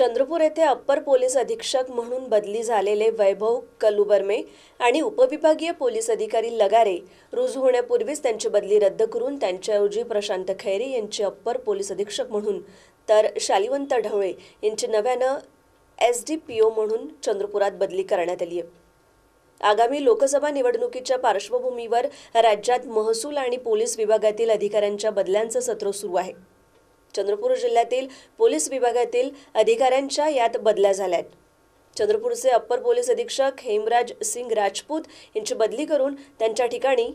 चंद्रपूर येथे upper police अधीक्षक म्हणून बदली झालेले वैभव कलुबर्मे आणि उपविभागीय पोलीस अधिकारी लगारे रुजू होण्यापूर्वीच त्यांची बदली रद्द करून त्यांच्याऐवजी प्रशांत खैरे यांची अप्पर पोलीस अधीक्षक म्हणून तर शालिवंत ढवळे यांची नव्यानं एस डी पी ओ म्हणून चंद्रपुरात बदली करण्यात आली आहे आगामी लोकसभा निवडणुकीच्या पार्श्वभूमीवर राज्यात महसूल आणि पोलीस विभागातील अधिकाऱ्यांच्या बदल्यांचं सत्र सुरू आहे चंद्रपूर जिल्ह्यातील पोलीस विभागातील अधिकाऱ्यांच्या यात बदल्या झाल्यात चंद्रपूरचे अप्पर पोलीस अधीक्षक हेमराज सिंग राजपूत यांची बदली करून त्यांच्या ठिकाणी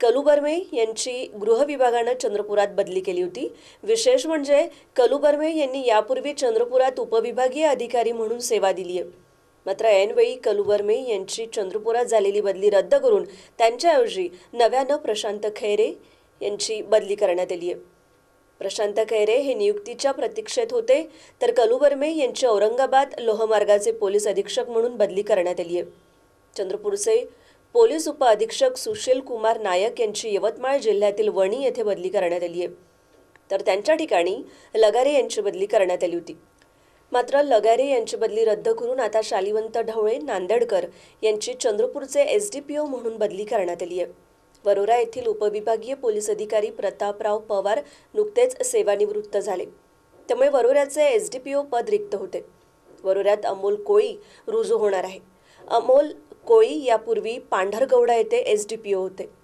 कलू बर्मे यांची गृह विभागानं चंद्रपुरात बदली केली होती विशेष म्हणजे कलू बर्मे यांनी यापूर्वी चंद्रपुरात उपविभागीय अधिकारी म्हणून सेवा दिली आहे मात्र ऐनवेळी कलू बर्मे यांची चंद्रपुरात झालेली बदली रद्द करून त्यांच्याऐवजी नव्यानं प्रशांत खैरे यांची बदली करण्यात आली आहे प्रशांत खैरे हे नियुक्तीच्या प्रतीक्षेत होते तर कलू बर्मे यांची औरंगाबाद लोहमार्गाचे पोलीस अधीक्षक म्हणून बदली करण्यात आली आहे चंद्रपूरचे पोलीस उपअधीक्षक सुशील कुमार नायक यांची यवतमाळ जिल्ह्यातील वणी येथे बदली करण्यात आली आहे तर त्यांच्या ठिकाणी लगारे यांची बदली करण्यात आली होती मात्र लगारे यांची बदली रद्द करून आता शालिवंत ढवळे नांदेडकर यांची चंद्रपूरचे एस डी पी ओ म्हणून बदली करण्यात आली आहे वरोरा येथील उपविभागीय पोलीस अधिकारी प्रतापराव पवार नुकतेच सेवानिवृत्त झाले त्यामुळे वरोऱ्याचे एस डी पी ओ पद रिक्त होते वरोऱ्यात अमोल कोळी रुजू होणार आहे अमोल कोळी यापूर्वी पांढरगौडा येथे एस डी पी ओ होते